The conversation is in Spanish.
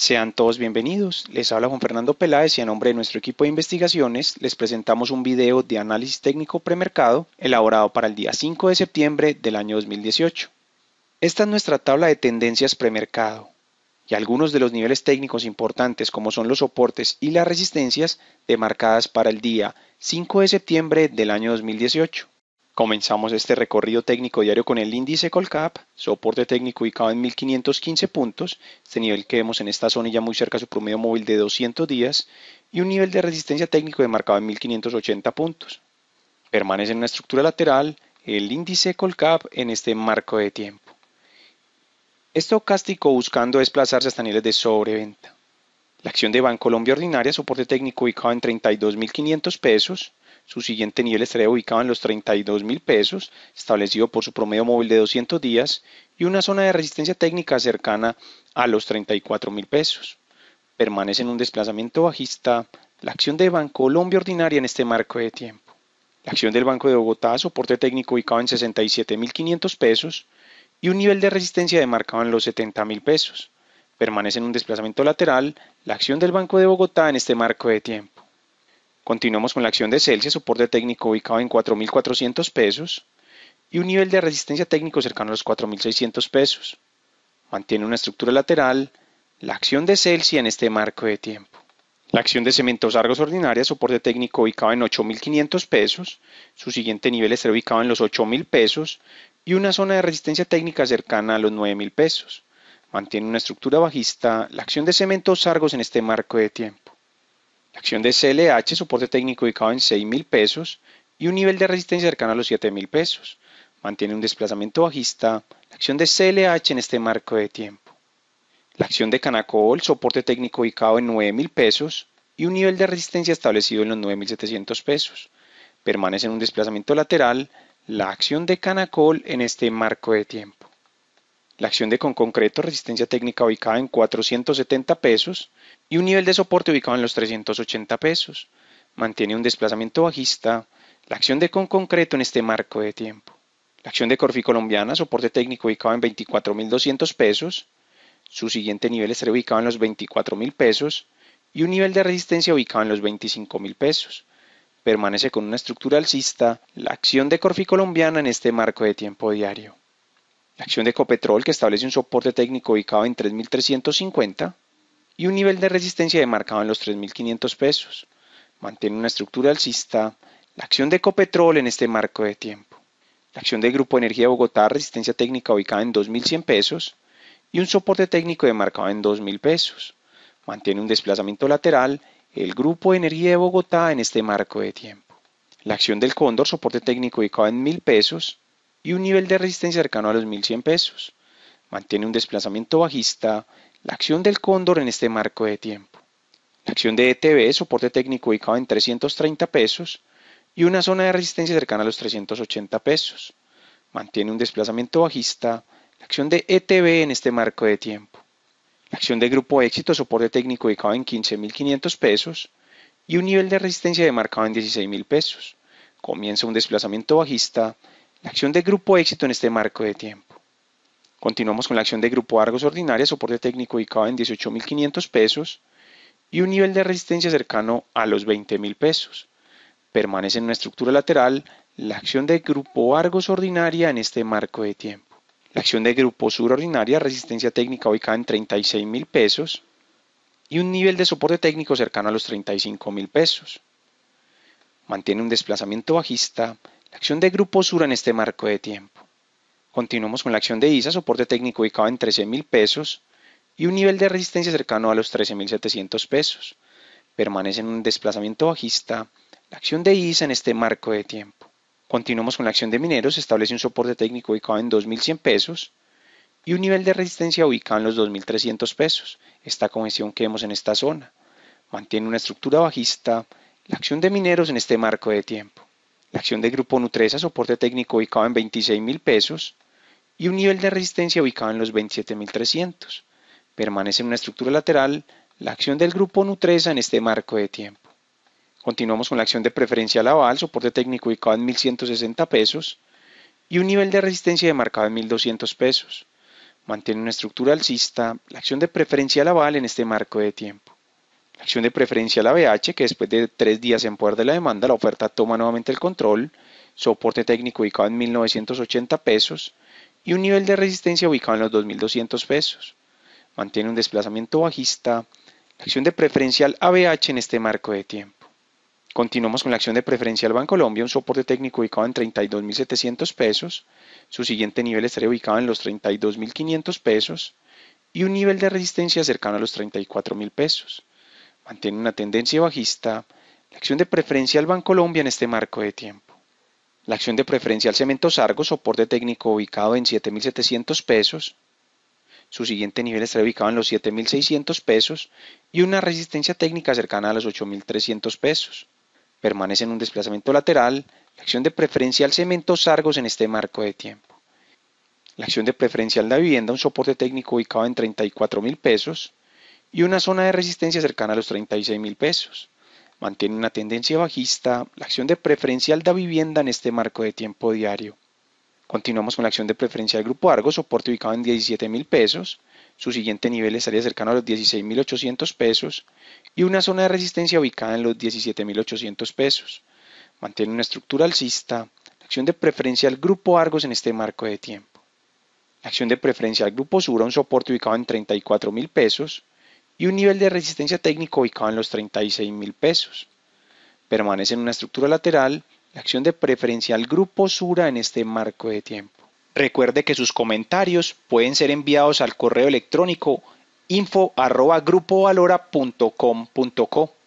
Sean todos bienvenidos, les habla Juan Fernando Peláez y a nombre de nuestro equipo de investigaciones les presentamos un video de análisis técnico premercado elaborado para el día 5 de septiembre del año 2018. Esta es nuestra tabla de tendencias premercado y algunos de los niveles técnicos importantes como son los soportes y las resistencias demarcadas para el día 5 de septiembre del año 2018. Comenzamos este recorrido técnico diario con el índice Colcap, soporte técnico ubicado en 1515 puntos, este nivel que vemos en esta zona ya muy cerca su promedio móvil de 200 días, y un nivel de resistencia técnico demarcado en 1580 puntos. Permanece en una estructura lateral el índice Colcap en este marco de tiempo. Estocástico buscando desplazarse hasta niveles de sobreventa. La acción de Colombia Ordinaria, soporte técnico ubicado en 32.500 pesos, su siguiente nivel estaría ubicado en los 32 mil pesos, establecido por su promedio móvil de 200 días, y una zona de resistencia técnica cercana a los 34 mil pesos. Permanece en un desplazamiento bajista la acción de Banco Colombia ordinaria en este marco de tiempo. La acción del Banco de Bogotá, soporte técnico ubicado en 67.500 pesos y un nivel de resistencia demarcado en los 70.000 pesos. Permanece en un desplazamiento lateral la acción del Banco de Bogotá en este marco de tiempo. Continuamos con la acción de Celsius, soporte técnico ubicado en 4.400 pesos y un nivel de resistencia técnico cercano a los 4.600 pesos. Mantiene una estructura lateral, la acción de Celsius en este marco de tiempo. La acción de Cementos Argos Ordinaria, soporte técnico ubicado en 8.500 pesos, su siguiente nivel estará ubicado en los 8.000 pesos y una zona de resistencia técnica cercana a los 9.000 pesos. Mantiene una estructura bajista, la acción de Cementos Argos en este marco de tiempo. La acción de CLH, soporte técnico ubicado en 6,000 pesos y un nivel de resistencia cercano a los 7,000 pesos. Mantiene un desplazamiento bajista. La acción de CLH en este marco de tiempo. La acción de Canacol, soporte técnico ubicado en 9,000 pesos y un nivel de resistencia establecido en los 9.700 pesos. Permanece en un desplazamiento lateral la acción de Canacol en este marco de tiempo. La acción de con concreto resistencia técnica ubicada en 470 pesos y un nivel de soporte ubicado en los 380 pesos. Mantiene un desplazamiento bajista. La acción de con concreto en este marco de tiempo. La acción de Corfi Colombiana, soporte técnico ubicado en 24.200 pesos. Su siguiente nivel estaría ubicado en los 24.000 pesos y un nivel de resistencia ubicado en los 25.000 pesos. Permanece con una estructura alcista la acción de Corfi Colombiana en este marco de tiempo diario. La acción de Copetrol, que establece un soporte técnico ubicado en 3.350, y un nivel de resistencia demarcado en los 3.500 pesos. Mantiene una estructura alcista la acción de Ecopetrol en este marco de tiempo. La acción del Grupo Energía Bogotá, resistencia técnica ubicada en 2.100 pesos y un soporte técnico demarcado en 2.000 pesos. Mantiene un desplazamiento lateral el Grupo Energía de Bogotá en este marco de tiempo. La acción del Cóndor, soporte técnico ubicado en 1.000 pesos y un nivel de resistencia cercano a los 1.100 pesos. Mantiene un desplazamiento bajista la acción del cóndor en este marco de tiempo. La acción de ETB, soporte técnico ubicado en 330 pesos y una zona de resistencia cercana a los 380 pesos. Mantiene un desplazamiento bajista. La acción de ETB en este marco de tiempo. La acción de grupo éxito, soporte técnico ubicado en 15.500 pesos y un nivel de resistencia demarcado en 16.000 pesos. Comienza un desplazamiento bajista. La acción de grupo éxito en este marco de tiempo. Continuamos con la acción de Grupo Argos Ordinaria, soporte técnico ubicado en 18.500 pesos y un nivel de resistencia cercano a los 20.000 pesos. Permanece en una estructura lateral la acción de Grupo Argos Ordinaria en este marco de tiempo. La acción de Grupo Sur Ordinaria, resistencia técnica ubicada en 36.000 pesos y un nivel de soporte técnico cercano a los 35.000 pesos. Mantiene un desplazamiento bajista la acción de Grupo Sur en este marco de tiempo. Continuamos con la acción de ISA, soporte técnico ubicado en 13,000 pesos y un nivel de resistencia cercano a los 13.700 pesos. Permanece en un desplazamiento bajista la acción de ISA en este marco de tiempo. Continuamos con la acción de mineros, establece un soporte técnico ubicado en 2.100 pesos y un nivel de resistencia ubicado en los 2.300 pesos, esta congestión que vemos en esta zona. Mantiene una estructura bajista la acción de mineros en este marco de tiempo. La acción de Grupo Nutresa, soporte técnico ubicado en 26 mil pesos y un nivel de resistencia ubicado en los 27.300. Permanece en una estructura lateral la acción del grupo Nutresa en este marco de tiempo. Continuamos con la acción de preferencia aval, soporte técnico ubicado en 1.160 pesos y un nivel de resistencia demarcado en 1.200 pesos. Mantiene una estructura alcista la acción de preferencia aval en este marco de tiempo. La acción de preferencia la BH, que después de tres días en poder de la demanda, la oferta toma nuevamente el control, soporte técnico ubicado en 1980 pesos y un nivel de resistencia ubicado en los 2.200 pesos. Mantiene un desplazamiento bajista, la acción de preferencial ABH en este marco de tiempo. Continuamos con la acción de preferencial Bancolombia, un soporte técnico ubicado en 32.700 pesos, su siguiente nivel estaría ubicado en los 32.500 pesos y un nivel de resistencia cercano a los 34.000 pesos. Mantiene una tendencia bajista, la acción de preferencial Bancolombia en este marco de tiempo. La acción de preferencial Cemento Sargo, soporte técnico ubicado en 7.700 pesos. Su siguiente nivel está ubicado en los 7.600 pesos y una resistencia técnica cercana a los 8.300 pesos. Permanece en un desplazamiento lateral la acción de preferencial Cemento Sargos en este marco de tiempo. La acción de preferencial la vivienda, un soporte técnico ubicado en 34.000 pesos y una zona de resistencia cercana a los 36.000 pesos mantiene una tendencia bajista, la acción de preferencial da vivienda en este marco de tiempo diario. Continuamos con la acción de preferencial Grupo Argos, soporte ubicado en 17 mil pesos, su siguiente nivel estaría cercano a los 16.800 pesos y una zona de resistencia ubicada en los 17.800 pesos. Mantiene una estructura alcista, la acción de preferencial Grupo Argos en este marco de tiempo. La acción de preferencial Grupo Sura, un soporte ubicado en 34 mil pesos, y un nivel de resistencia técnico ubicado en los 36 mil pesos. Permanece en una estructura lateral la acción de preferencial grupo Sura en este marco de tiempo. Recuerde que sus comentarios pueden ser enviados al correo electrónico info.grupovalora.com.co.